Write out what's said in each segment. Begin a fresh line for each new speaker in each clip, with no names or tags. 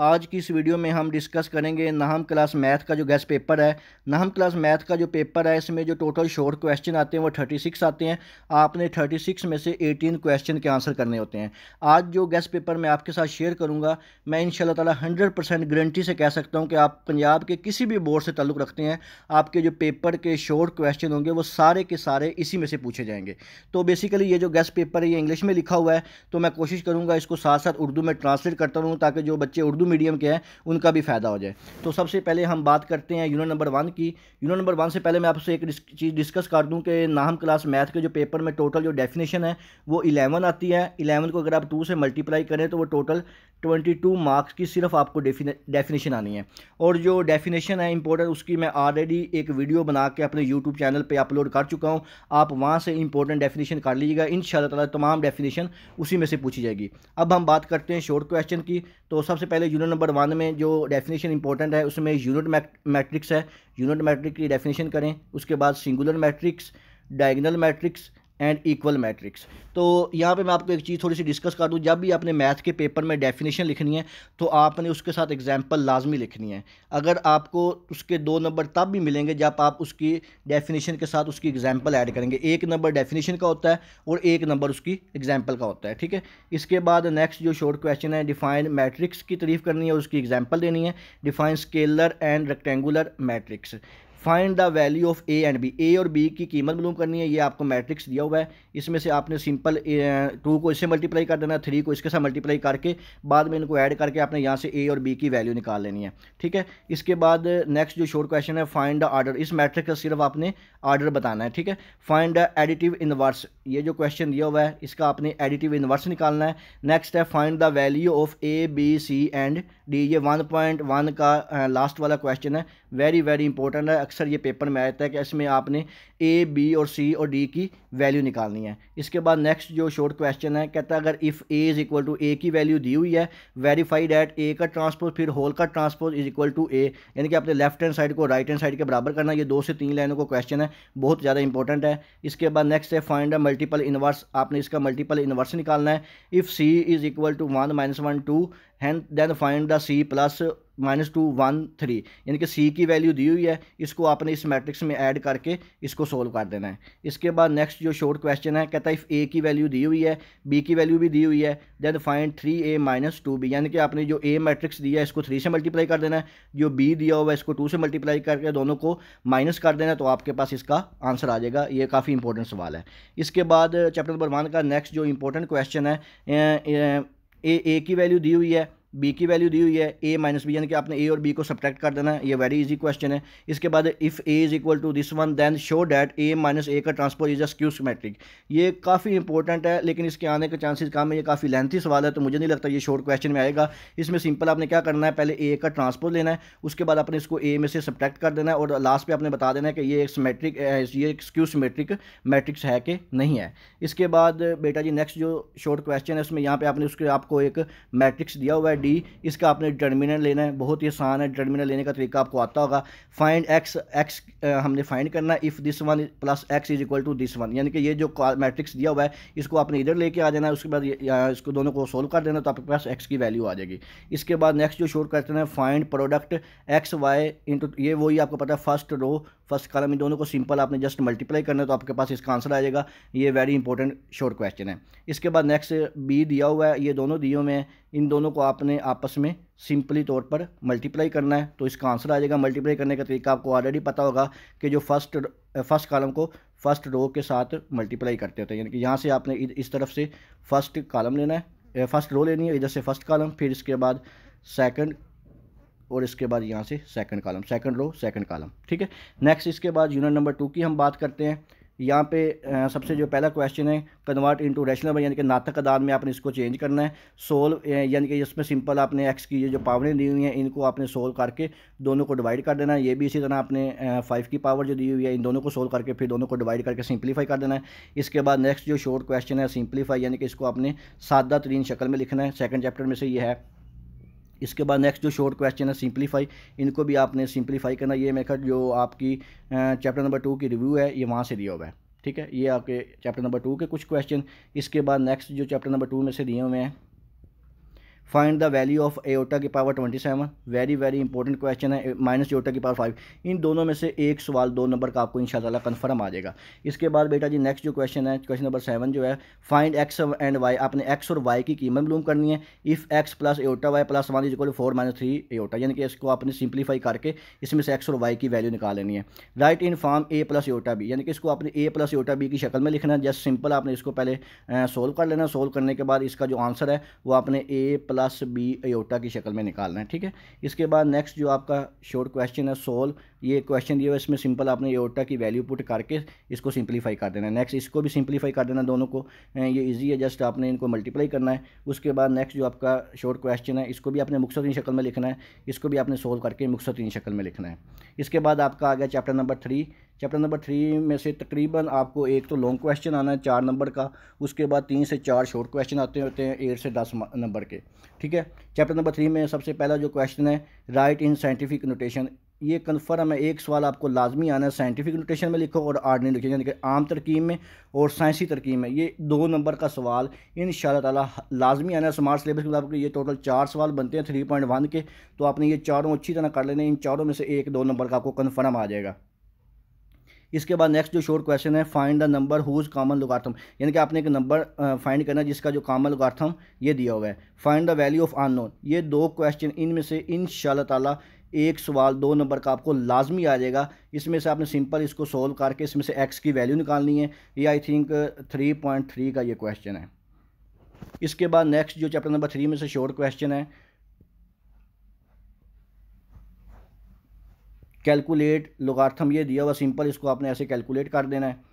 आज की इस वीडियो में हम डिस्कस करेंगे नाहम क्लास मैथ का जो गैस पेपर है नाहम क्लास मैथ का जो पेपर है इसमें जो टोटल शॉर्ट क्वेश्चन आते हैं वो थर्टी सिक्स आते हैं आपने थर्टी सिक्स में से एटीन क्वेश्चन के आंसर करने होते हैं आज जो गैस पेपर मैं आपके साथ शेयर करूँगा मैं इन शाला तला हंड्रेड परसेंट गारंटी से कह सकता हूँ कि आप पंजाब के किसी भी बोर्ड से ताल्लुक़ रखते हैं आपके जो पेपर के शॉर्ट क्वेश्चन होंगे वो सारे के सारे इसी में से पूछे जाएंगे तो बेसिकली ये जो गैस पेपर है ये इंग्लिश में लिखा हुआ है तो मैं कोशिश करूँगा इसको साथ साथ उर्दू में ट्रांसलेट करता रहूँ ताकि जो बच्चे उर्दू उर्दू मीडियम के हैं उनका भी फ़ायदा हो जाए तो सबसे पहले हम बात करते हैं यूनिट नंबर वन की यूनिट नंबर वन से पहले मैं आपसे एक चीज़ डिस्कस कर दूँ कि नाहम क्लास मैथ के जो पेपर में टोटल जो डेफिनेशन है वो इलेवन आती है इलेवन को अगर आप टू से मल्टीप्लाई करें तो वो टोटल ट्वेंटी टू मार्क्स की सिर्फ आपको डेफिनेशन आनी है और जो डेफिनेशन है इंपॉर्टेंट उसकी मैं ऑलरेडी एक वीडियो बना के अपने यूट्यूब चैनल पे अपलोड कर चुका हूँ आप वहाँ से इंपॉर्टेंट डेफिनेशन कर लीजिएगा इन शाला तमाम डेफिनेशन उसी में से पूछी जाएगी अब हम बात करते हैं शॉर्ट क्वेश्चन की तो सबसे पहले यूनिट नंबर वन में जो डेफिनेशन इंपॉर्टेंट है उसमें यूनिट मैट्रिक्स है यूनिट मैट्रिक की डेफिनेशन करें उसके बाद singular matrix diagonal matrix and equal matrix तो यहाँ पे मैं आपको एक चीज़ थोड़ी सी डिस्कस कर दूँ जब भी आपने मैथ के पेपर में डेफिनेशन लिखनी है तो आपने उसके साथ एग्जाम्पल लाजमी लिखनी है अगर आपको उसके दो नंबर तब भी मिलेंगे जब आप उसकी डेफिनेशन के साथ उसकी एग्जाम्पल ऐड करेंगे एक नंबर डेफिनेशन का होता है और एक नंबर उसकी एग्जाम्पल का होता है ठीक है इसके बाद नेक्स्ट जो शॉर्ट क्वेश्चन है डिफाइन मैट्रिक्स की तरीफ़ करनी है और उसकी एग्जाम्पल देनी है define scalar and rectangular matrix find the value of A and B A और बी की कीमत मालूम करनी है ये आपको मैट्रिक्स दिया हुआ है इसमें से आपने सिंपल टू को इससे मल्टीप्लाई कर देना थ्री को इसके साथ मल्टीप्लाई करके बाद में इनको ऐड करके आपने यहाँ से ए और बी की वैल्यू निकाल लेनी है ठीक है इसके बाद नेक्स्ट जो शॉर्ट क्वेश्चन है फाइंड द आर्डर इस मैट्रिक का सिर्फ आपने आर्डर बताना है ठीक है फाइंड द एडिटिव इनवर्स ये जो क्वेश्चन दिया हुआ है इसका आपने एडिटिव इनवर्स निकालना है नेक्स्ट है find the value of A B C and D ये वन पॉइंट वन का लास्ट वाला क्वेश्चन है वेरी वेरी इंपॉर्टेंट है अक्सर ये पेपर में आता है कि इसमें आपने ए बी और सी और डी की वैल्यू निकालनी है इसके बाद नेक्स्ट जो शॉर्ट क्वेश्चन है कहता है अगर if A is equal to A की वैल्यू दी हुई है वेरीफाई डैट ए का ट्रांसपोज फिर होल का transpose is equal to A यानी कि आपने लेफ्ट हैंड साइड को राइट हैंड साइड के बराबर करना ये दो से तीन लाइनों का क्वेश्चन है बहुत ज़्यादा इंपॉर्टेंट है इसके बाद नेक्स्ट है फाइंड है मल्टीपल इन्वर्स आपने इसका मल्टीपल इन्वर्स निकालना है if C is equal to one minus one two हैं then find the C plus minus two one three यानी कि सी की वैल्यू दी हुई है इसको आपने इस मैट्रिक्स में ऐड करके इसको सोल्व कर देना है इसके बाद नेक्स्ट जो शॉर्ट क्वेश्चन है कहता है इफ़ ए की वैल्यू दी हुई है बी की वैल्यू भी दी हुई है then find three A minus two B यानी कि आपने जो ए मैट्रिक्स दिया है इसको थ्री से मल्टीप्लाई कर देना है जो बी दिया हुआ है इसको टू से मल्टीप्लाई करके दोनों को माइनस कर देना है तो आपके पास इसका आंसर आ जाएगा ये काफ़ी इंपॉर्टेंट सवाल है इसके बाद चैप्टर नंबर वन का नेक्स्ट जो इंपॉर्टेंट क्वेश्चन है ए ए की वैल्यू दी हुई है बी की वैल्यू दी हुई है ए माइनस बी यानी कि आपने ए और बी को सब्ट्रैक्ट कर देना है ये वेरी इजी क्वेश्चन है इसके बाद if A is equal to this one then show that A minus A का transpose is a skew symmetric ये काफ़ी इंपॉर्टेंट है लेकिन इसके आने के चांसेस कम है ये काफ़ी लेंथी सवाल है तो मुझे नहीं लगता ये शॉर्ट क्वेश्चन में आएगा इसमें सिंपल आपने क्या करना है पहले ए का ट्रांसपोर लेना है उसके बाद आपने इसको ए में से सब्ट्रैक्ट कर देना है और लास्ट पर आपने बता देना है कि ये एक सिमेट्रिक ये एक स्क्यू सिमेट्रिक मैट्रिक्स है कि नहीं है इसके बाद बेटा जी नेक्स्ट जो शॉर्ट क्वेश्चन है उसमें यहाँ पर आपने उसके आपको एक मैट्रिक्स दिया हुआ है डी इसका आपने डिटर्मिनेंट लेना है बहुत ही आसान है डिटर्मिनेंट लेने का तरीका आपको आता होगा फाइंड एक्स एक्स हमने फाइंड करना है if this one plus X is equal to this one यानी कि ये जो मैट्रिक्स दिया हुआ है इसको आपने इधर लेके आ जाना है उसके बाद इसको दोनों को सोल्व कर देना तो आपके पास एक्स की वैल्यू आ जाएगी इसके बाद नेक्स्ट जो शोर करते हैं find product X Y into ये वही आपको पता है फर्स्ट रो फर्स्ट कॉलम में दोनों को सिंपल आपने जस्ट मल्टीप्लाई करना है तो आपके पास इसका आंसर आ जाएगा ये वेरी इंपॉर्टेंट शॉर्ट क्वेश्चन है इसके बाद नेक्स्ट बी दिया हुआ है ये दोनों दिए हुए हैं इन दोनों को आपने आपस में सिंपली तौर पर मल्टीप्लाई करना है तो इसका आंसर आ जाएगा मल्टीप्लाई करने का तरीका आपको ऑलरेडी पता होगा कि जो फर्स्ट फर्स्ट कॉलम को फर्स्ट रो के साथ मल्टीप्लाई करते होते हैं यानी कि यहाँ से आपने इस तरफ से फर्स्ट कॉलम लेना है फर्स्ट रो लेनी है इधर से फर्स्ट कॉलम फिर इसके बाद सेकंड और इसके बाद यहाँ से second column second row second column ठीक है नेक्स्ट इसके बाद यूनिट नंबर टू की हम बात करते हैं यहाँ पे सबसे जो पहला क्वेश्चन है कन्वर्ट इनटू रैशनल यानी कि नातक अदान में आपने इसको चेंज करना है सोल्व यानी कि इसमें सिंपल आपने एक्स की ये जो पावरें दी हुई हैं इनको आपने सोल्व करके दोनों को डिवाइड कर देना है ये भी इसी तरह आपने फाइव की पावर जो दी हुई है इन दोनों को सोल्व करके फिर दोनों को डिवाइड करके सिंप्लीफाई कर देना है इसके बाद नेक्स्ट जो शॉर्ट क्वेश्चन है सिंप्लीफाई यानी कि इसको आपने सादा तरीन शक्ल में लिखना है सेकेंड चैप्टर में से ये है इसके बाद नेक्स्ट जो शॉर्ट क्वेश्चन है सिंपलीफाई इनको भी आपने सिंपलीफाई करना ये मेथड जो आपकी चैप्टर नंबर टू की रिव्यू है ये वहाँ से दिया हुआ है ठीक है ये आपके चैप्टर नंबर टू के कुछ क्वेश्चन इसके बाद नेक्स्ट जो चैप्टर नंबर टू में से दिए हुए हैं find the value of iota की power twenty seven very very important question है माइनस eh, एटा की पावर फाइव इन दोनों में से एक सवाल दो नंबर का आपको इंशाल्लाह कंफर्म आ जाएगा इसके बाद बेटा जी नेक्स्ट जो क्वेश्चन है क्वेश्चन नंबर सेवन जो है फाइंड एक्स एंड वाई आपने एक्स और वाई की कीमत मालूम करनी है if x plus iota y plus one इजक्ल फोर माइनस थ्री एटा यानी कि इसको आपने सिंप्लीफाई करके इसमें से एक्स और वाई की वैल्यू निकाल लेनी है write in form A plus iota B यानी कि इसको आपने ए प्लस एटा बी की शक्ल में लिखना है जस्ट सिंपल आपने इसको पहले सोल्व eh, कर लेना सोल्व करने के बाद इसका जो आंसर है वो आपने A plus plus B iota की शक्ल में निकालना है ठीक है इसके बाद नेक्स्ट जो आपका शॉर्ट क्वेश्चन है सोल ये क्वेश्चन दिया है इसमें सिंपल आपने एयोटा की वैल्यू पुट करके इसको सिंप्लीफाई कर देना है नेक्स्ट इसको भी सिंपलीफाई कर देना दोनों को ये ईजी है जस्ट आपने इनको मल्टीप्लाई करना है उसके बाद नेक्स्ट जो आपका शॉर्ट क्वेश्चन है इसको भी आपने मुख्तरीन शक्ल में लिखना है इसको भी आपने सोल्व करके मुख्तरीन शक्ल में लिखना है इसके बाद आपका आ गया chapter number three chapter number three में से तकरीबन आपको एक तो लॉन्ग क्वेश्चन आना है चार नंबर का उसके बाद तीन से चार शॉर्ट क्वेश्चन आते होते हैं एट से दस नंबर के ठीक है चैप्टर नंबर थ्री में सबसे पहला जो क्वेश्चन है राइट इन साइंटिफिक नोटेशन ये कन्फर्म है एक सवाल आपको लाजमी आना है साइंटिफिक नोटेशन में लिखो और आर्डनी लिखो यानी कि आम तरकीब में और साइंसी तरकीब में ये दो नंबर का सवाल इन ताला लाजमी आना है स्मार्ट सिलेबस के मुताबिक ये टोटल चार सवाल बनते हैं थ्री पॉइंट वन के तो आपने ये चारों अच्छी तरह कर लेने इन चारों में से एक दो नंबर का आपको कन्फर्म आ जाएगा इसके बाद नेक्स्ट जो शोर क्वेश्चन है find the number whose common logarithm यानी कि आपने एक नंबर फाइंड करना जिसका जो कामन लुगार्थम ये दिया हुआ है फाइंड द वैल्यू ऑफ अन ये दो क्वेश्चन इनमें से इन तला एक सवाल दो नंबर का आपको लाजमी आ जाएगा इसमें से आपने सिंपल इसको सोल्व करके इसमें से एक्स की वैल्यू निकालनी है ये I think three point three का ये क्वेश्चन है इसके बाद नेक्स्ट जो चैप्टर नंबर थ्री में से शॉर्ट क्वेश्चन है कैलकुलेट लोगार्थम ये दिया हुआ सिंपल इसको आपने ऐसे कैलकुलेट कर देना है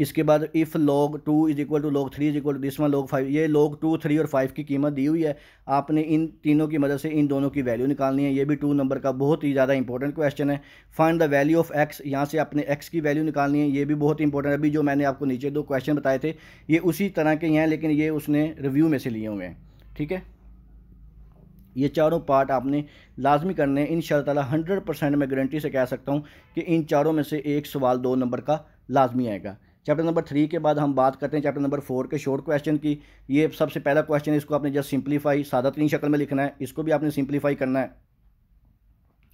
इसके बाद if log two is equal to log three is equal to this one log five ये लॉग टू थ्री और फाइव की कीमत दी हुई है आपने इन तीनों की मदद से इन दोनों की वैल्यू निकालनी है ये भी टू नंबर का बहुत ही ज़्यादा इंपॉर्टेंट क्वेश्चन है find the value of X यहाँ से आपने एक्स की वैल्यू निकालनी है ये भी बहुत इंपॉर्टेंट अभी जो मैंने आपको नीचे दो क्वेश्चन बताए थे ये उसी तरह के हैं लेकिन ये उसने रिव्यू में से लिए हुए हैं ठीक है ये चारों पार्ट आपने लाजमी करने इन तला हंड्रेड परसेंट मैं गारंटी से कह सकता हूँ कि इन चारों में से एक सवाल दो नंबर का लाजमी आएगा चैप्टर नंबर थ्री के बाद हम बात करते हैं चैप्टर नंबर फोर के शॉर्ट क्वेश्चन की ये सबसे पहला क्वेश्चन है इसको आपने जस्ट सिंप्लीफाई सादा तीन शक्ल में लिखना है इसको भी आपने सिंप्लीफाई करना है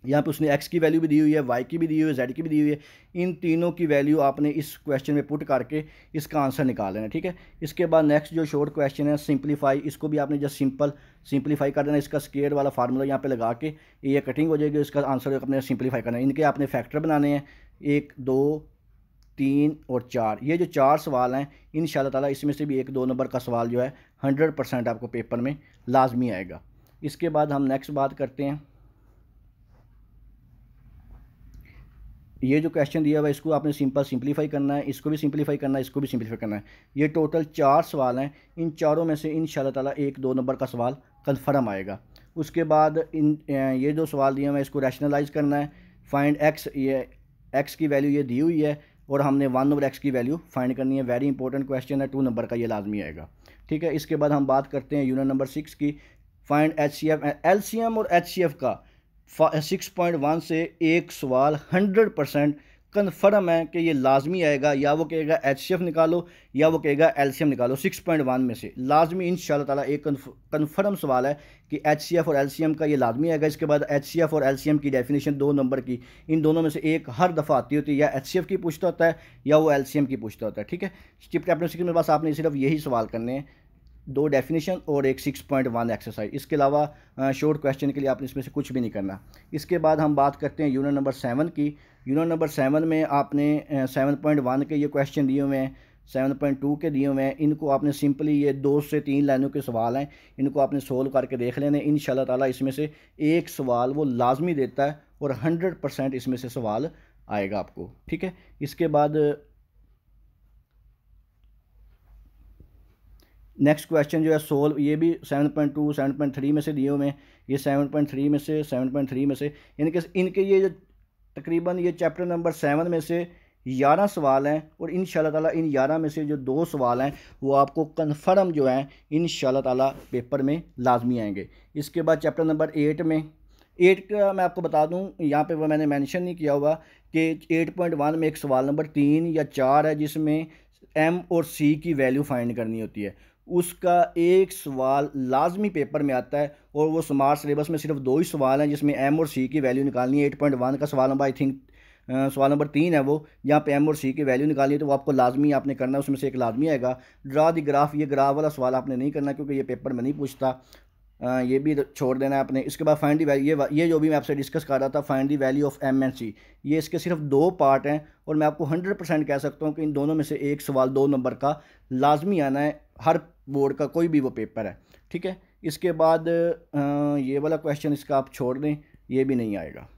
यहाँ पे उसने एक्स की वैल्यू भी दी हुई है वाई की भी दी हुई है जेड की भी दी हुई है इन तीनों की वैल्यू आपने इस क्वेश्चन में पुट करके इसका आंसर निकाल लेना ठीक है इसके बाद नेक्स्ट जो शॉर्ट क्वेश्चन है सिंपलीफाई इसको भी आपने जस्ट सिंपल सिंपलीफाई कर देना इसका स्केयर वाला फार्मूला यहाँ पे लगा के ये कटिंग हो जाएगी इसका आंसर अपने सिंप्लीफाई करना है इनके आपने फैक्टर बनाने हैं एक दो तीन और चार ये जो चार सवाल हैं इन तला इसमें से भी एक दो नंबर का सवाल जो है हंड्रेड परसेंट आपको पेपर में लाजमी आएगा इसके बाद हम नेक्स्ट बात करते हैं ये जो क्वेश्चन दिया हुआ है इसको आपने सिंपल सिंपलीफाई करना है इसको भी सिंपलीफाई करना है इसको भी सिंपलीफाई करना है ये टोटल चार सवाल हैं इन चारों में से इन ताला एक दो नंबर का सवाल कन्फर्म आएगा उसके बाद इन ये जो सवाल दिए हुए है इसको रैशनलाइज करना है फाइंड एक्स ये एक्स की वैल्यू ये दी हुई है और हमने वन और एक्स की वैल्यू फाइंड करनी है वेरी इंपॉर्टेंट क्वेश्चन है टू नंबर का ये लाजमी आएगा ठीक है इसके बाद हम बात करते हैं यूनिट नंबर सिक्स की find H C F L C M और एच सी एफ का सिक्स पॉइंट वन से एक सवाल हंड्रेड परसेंट कन्फर्म है कि ये लाजमी आएगा या वो कहेगा एच निकालो या वो कहेगा एल निकालो सिक्स पॉइंट वन में से लाजमी इन तला एक कन्फर्म सवाल है कि एच और एल का ये लाजमी आएगा इसके बाद एच और एल की डेफिनेशन दो नंबर की इन दोनों में से एक हर दफ़ा आती होती है या एच की पूछता होता है या वो एल की पूछता होता है ठीक है चिप अपने सिक्स में बस आपने सिर्फ यही सवाल करने हैं दो डेफिनेशन और एक सिक्स पॉइंट वन एक्सरसाइज इसके अलावा शॉर्ट क्वेश्चन के लिए आपने इसमें से कुछ भी नहीं करना इसके बाद हम बात करते हैं यूनिट नंबर सेवन की यूनिट नंबर सेवन में आपने सेवन पॉइंट वन के ये क्वेश्चन दिए हुए हैं सेवन पॉइंट टू के दिए हुए हैं इनको आपने सिंपली ये दो से तीन लाइनों के सवाल हैं इनको आपने सोल्व करके देख लेने इन ताला इसमें से एक सवाल वो लाजमी देता है और हंड्रेड परसेंट इसमें से सवाल आएगा आपको ठीक है इसके बाद नेक्स्ट क्वेश्चन जो है सोल्व ये भी seven point two seven point three में से दिए हुए हैं ये सेवन पॉइंट थ्री में से सेवन पॉइंट थ्री में से इनके इनके ये जो तकरीबन ये चैप्टर नंबर सेवन में से ग्यारह सवाल हैं और इन ताला इन ग्यारह में से जो दो सवाल हैं वो आपको कन्फर्म जो हैं इन ताला पेपर में लाजमी आएंगे इसके बाद चैप्टर नंबर एट में एट का मैं आपको बता दूं यहाँ पे वो मैंने मेंशन नहीं किया हुआ कि एट पॉइंट वन में एक सवाल नंबर तीन या चार है जिसमें एम और सी की वैल्यू फाइंड करनी होती है उसका एक सवाल लाजमी पेपर में आता है और वो स्मार्ट सिलेबस में सिर्फ दो ही सवाल हैं जिसमें एम और सी की वैल्यू निकालनी है एट पॉइंट वन का सवाल नंबर आई थिंक सवाल नंबर तीन है वो यहाँ पे एम और सी की वैल्यू निकालनी है तो वो आपको लाजमी आपने करना है उसमें से एक लाजमी आएगा ड्रा दी ग्राफ ये ग्राफ वाला सवाल आपने नहीं करना क्योंकि ये पेपर में नहीं पूछता ये भी छोड़ देना है आपने इसके बाद फाइंड दी वैल्यू ये ये जो भी मैं आपसे डिस्कस कर रहा था find the value of M and C ये इसके सिर्फ दो पार्ट हैं और मैं आपको हंड्रेड परसेंट कह सकता हूँ कि इन दोनों में से एक सवाल दो नंबर का लाजमी आना है हर बोर्ड का कोई भी वो पेपर है ठीक है इसके बाद ये वाला क्वेश्चन इसका आप छोड़ दें ये भी नहीं आएगा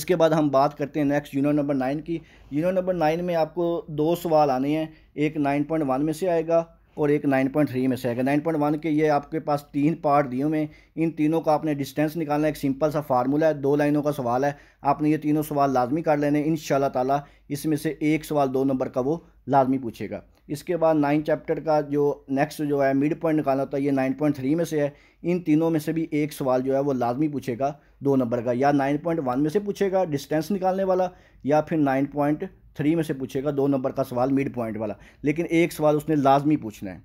इसके बाद हम बात करते हैं नेक्स्ट यूनिट नंबर नाइन की यूनिट नंबर नाइन में आपको दो सवाल आने हैं एक नाइन पॉइंट वन में से आएगा और एक 9.3 में से है पॉइंट के ये आपके पास तीन पार्ट दिए हुए हैं इन तीनों का आपने डिस्टेंस निकालना एक सिंपल सा फार्मूला है दो लाइनों का सवाल है आपने ये तीनों सवाल लाजमी कर लेने इन ताला इसमें से एक सवाल दो नंबर का वो लाजमी पूछेगा इसके बाद नाइन चैप्टर का जो नेक्स्ट जो है मिड पॉइंट निकालना होता है ये नाइन पॉइंट थ्री में से है इन तीनों में से भी एक सवाल जो है वो लाजमी पूछेगा दो नंबर का या नाइन पॉइंट वन में से पूछेगा डिस्टेंस निकालने वाला या फिर नाइन पॉइंट थ्री में से पूछेगा दो नंबर का सवाल मिड पॉइंट वाला लेकिन एक सवाल उसने लाजमी पूछना है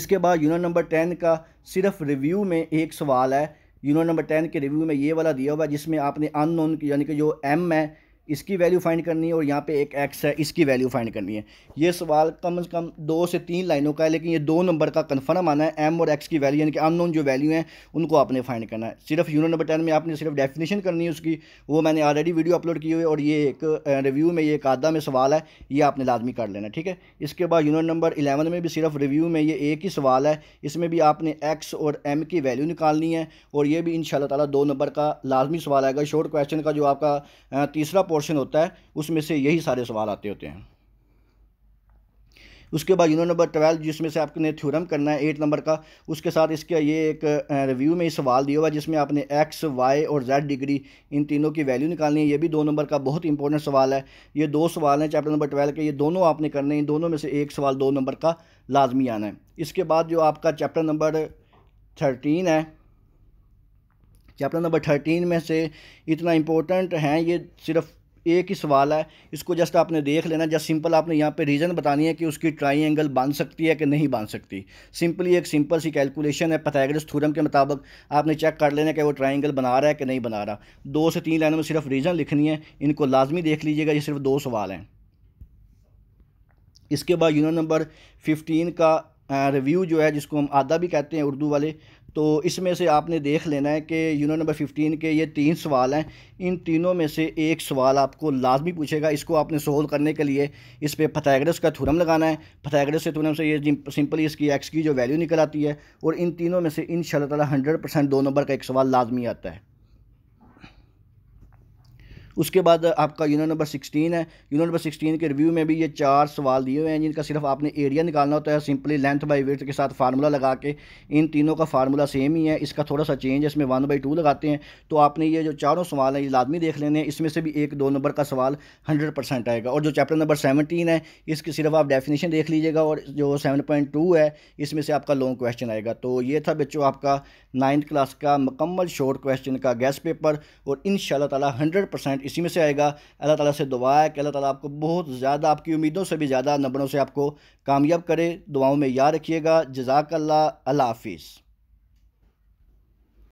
इसके बाद यूनिट नंबर टेन का सिर्फ रिव्यू में एक सवाल है यूनिट नंबर टेन के रिव्यू में ये वाला दिया हुआ है जिसमें आपने नोन यानी कि जो एम है इसकी वैल्यू फाइंड करनी है और यहाँ पे एक एक्स है इसकी वैल्यू फाइंड करनी है ये सवाल कम से कम दो से तीन लाइनों का है लेकिन ये दो नंबर का कन्फर्म आना है एम और एक्स की वैल्यू यानी कि अननोन जो वैल्यू है उनको आपने फाइंड करना है सिर्फ यूनिट नंबर टेन में आपने सिर्फ डेफिनेशन करनी है उसकी वो मैंने ऑलरेडी वीडियो अपलोड की हुई है और ये एक रिव्यू में ये एक आधा में सवाल है ये आपने लाजमी कर लेना ठीक है इसके बाद यूनिट नंबर इलेवन में भी सिर्फ रिव्यू में ये एक ही सवाल है इसमें भी आपने एक्स और एम की वैल्यू निकालनी है और ये भी इन ताला दो नंबर का लाजमी सवाल आएगा शॉर्ट क्वेश्चन का जो आपका तीसरा पोर्शन होता है उसमें से यही सारे सवाल आते होते हैं उसके बाद यूनिट नंबर ट्वेल्व जिसमें से आपने थ्योरम करना है एट नंबर का उसके साथ इसका ये एक रिव्यू में सवाल दिया हुआ जिसमें आपने एक्स वाई और जेड डिग्री इन तीनों की वैल्यू निकालनी है ये भी दो नंबर का बहुत इंपॉर्टेंट सवाल है ये दो सवाल हैं चैप्टर नंबर ट्वेल्व के ये दोनों आपने करने इन दोनों में से एक सवाल दो नंबर का लाजमी आना है इसके बाद जो आपका चैप्टर नंबर थर्टीन है चैप्टर नंबर थर्टीन में से इतना इम्पोर्टेंट हैं ये सिर्फ एक ही सवाल है इसको जस्ट आपने देख लेना जस्ट सिंपल आपने यहाँ पे रीज़न बतानी है कि उसकी ट्राई एंगल बांध सकती है कि नहीं बांध सकती सिंपली एक सिंपल सी कैलकुलेशन है पैथागोरस थ्योरम के मुताबिक आपने चेक कर लेना कि वो ट्राई एंगल बना रहा है कि नहीं बना रहा दो से तीन लाइनों में सिर्फ रीज़न लिखनी है इनको लाजमी देख लीजिएगा ये सिर्फ दो सवाल हैं इसके बाद यूनिट नंबर फिफ्टीन का रिव्यू जो है जिसको हम आधा भी कहते हैं उर्दू वाले तो इसमें से आपने देख लेना है कि यूनिट नंबर फिफ्टीन के ये तीन सवाल हैं इन तीनों में से एक सवाल आपको लाजमी पूछेगा इसको आपने सोल्व करने के लिए इस पर फतहग्रस का थुरम लगाना है फतहग्रस से थुरम से ये सिंपली इसकी एक्स की जो वैल्यू निकल आती है और इन तीनों में से इन शाला हंड्रेड परसेंट दो नंबर का एक सवाल लाजमी आता है उसके बाद आपका यूनिट नंबर सिक्सटीन है यूनिट नंबर सिक्सटीन के रिव्यू में भी ये चार सवाल दिए हुए हैं जिनका सिर्फ आपने एरिया निकालना होता है सिंपली लेंथ बाई वेथ के साथ फार्मूला लगा के इन तीनों का फार्मूला सेम ही है इसका थोड़ा सा चेंज है इसमें वन बाई टू लगाते हैं तो आपने ये जो चारों सवाल हैं ये लादमी देख लेने हैं इसमें से भी एक दो नंबर का सवाल हंड्रेड परसेंट आएगा और जो चैप्टर नंबर सेवनटीन है इसकी सिर्फ आप डेफिनेशन देख लीजिएगा और जो सेवन पॉइंट टू है इसमें से आपका लॉन्ग क्वेश्चन आएगा तो ये था बच्चों आपका नाइन्थ क्लास का मुकम्मल शॉर्ट क्वेश्चन का गैस पेपर और इन शाला हंड्रेड परसेंट कमेंट इसी में से आएगा अल्लाह ताला से दुआ है कि अल्लाह ताला आपको बहुत ज़्यादा आपकी उम्मीदों से भी ज़्यादा नंबरों से आपको कामयाब करे दुआओं में याद रखिएगा जजाक अल्लाह हाफिज़